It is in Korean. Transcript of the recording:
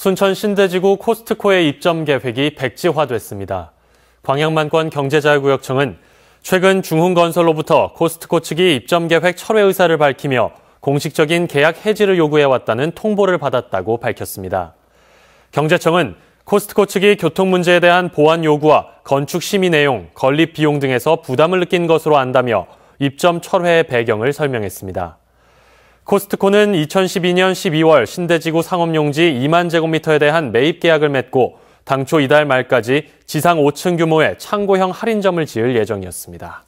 순천 신대지구 코스트코의 입점 계획이 백지화됐습니다. 광양만권 경제자유구역청은 최근 중흥건설로부터 코스트코 측이 입점 계획 철회 의사를 밝히며 공식적인 계약 해지를 요구해왔다는 통보를 받았다고 밝혔습니다. 경제청은 코스트코 측이 교통 문제에 대한 보안 요구와 건축 심의 내용, 건립 비용 등에서 부담을 느낀 것으로 안다며 입점 철회의 배경을 설명했습니다. 코스트코는 2012년 12월 신대지구 상업용지 2만 제곱미터에 대한 매입 계약을 맺고 당초 이달 말까지 지상 5층 규모의 창고형 할인점을 지을 예정이었습니다.